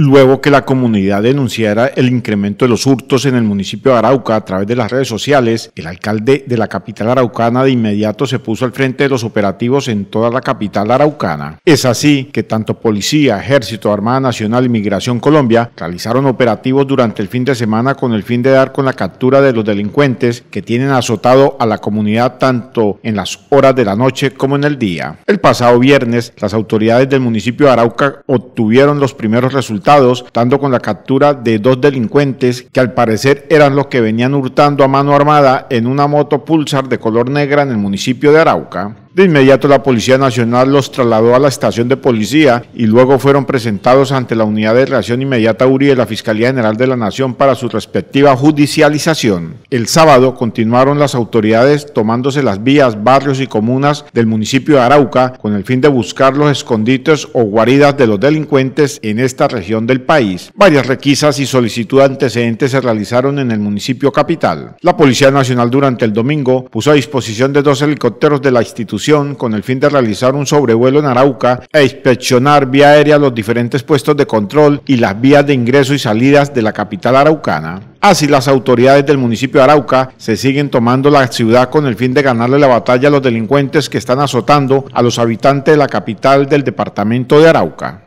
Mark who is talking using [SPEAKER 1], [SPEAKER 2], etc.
[SPEAKER 1] luego que la comunidad denunciara el incremento de los hurtos en el municipio de Arauca a través de las redes sociales, el alcalde de la capital araucana de inmediato se puso al frente de los operativos en toda la capital araucana. Es así que tanto policía, ejército, Armada Nacional y Migración Colombia realizaron operativos durante el fin de semana con el fin de dar con la captura de los delincuentes que tienen azotado a la comunidad tanto en las horas de la noche como en el día. El pasado viernes, las autoridades del municipio de Arauca obtuvieron los primeros resultados tanto con la captura de dos delincuentes que al parecer eran los que venían hurtando a mano armada en una moto Pulsar de color negra en el municipio de Arauca. De inmediato la Policía Nacional los trasladó a la estación de policía y luego fueron presentados ante la Unidad de Reacción Inmediata URI de la Fiscalía General de la Nación para su respectiva judicialización. El sábado continuaron las autoridades tomándose las vías, barrios y comunas del municipio de Arauca con el fin de buscar los escondites o guaridas de los delincuentes en esta región del país. Varias requisas y solicitudes antecedentes se realizaron en el municipio capital. La Policía Nacional durante el domingo puso a disposición de dos helicópteros de la institución con el fin de realizar un sobrevuelo en Arauca e inspeccionar vía aérea los diferentes puestos de control y las vías de ingreso y salidas de la capital araucana. Así las autoridades del municipio de Arauca se siguen tomando la ciudad con el fin de ganarle la batalla a los delincuentes que están azotando a los habitantes de la capital del departamento de Arauca.